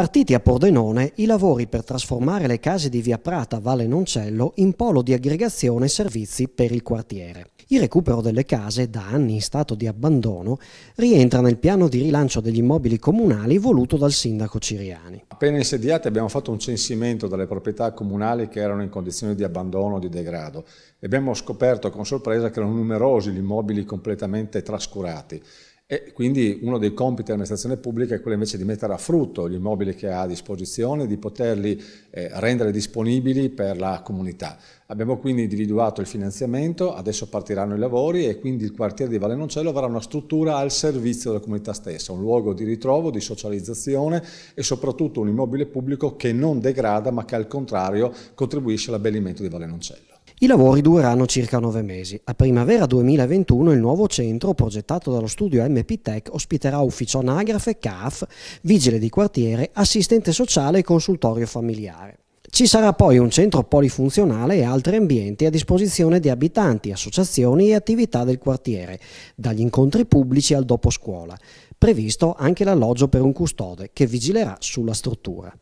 Partiti a Pordenone i lavori per trasformare le case di Via Prata Valle Noncello in polo di aggregazione servizi per il quartiere. Il recupero delle case, da anni in stato di abbandono, rientra nel piano di rilancio degli immobili comunali voluto dal sindaco Ciriani. Appena insediati abbiamo fatto un censimento delle proprietà comunali che erano in condizioni di abbandono o di degrado e abbiamo scoperto con sorpresa che erano numerosi gli immobili completamente trascurati e quindi uno dei compiti dell'amministrazione pubblica è quello invece di mettere a frutto gli immobili che ha a disposizione, di poterli eh, rendere disponibili per la comunità. Abbiamo quindi individuato il finanziamento, adesso partiranno i lavori e quindi il quartiere di Valenoncello avrà una struttura al servizio della comunità stessa, un luogo di ritrovo, di socializzazione e soprattutto un immobile pubblico che non degrada ma che al contrario contribuisce all'abbellimento di Valenoncello. I lavori dureranno circa nove mesi. A primavera 2021 il nuovo centro, progettato dallo studio MP Tech, ospiterà ufficio anagrafe, CAF, vigile di quartiere, assistente sociale e consultorio familiare. Ci sarà poi un centro polifunzionale e altri ambienti a disposizione di abitanti, associazioni e attività del quartiere, dagli incontri pubblici al dopo scuola. Previsto anche l'alloggio per un custode che vigilerà sulla struttura.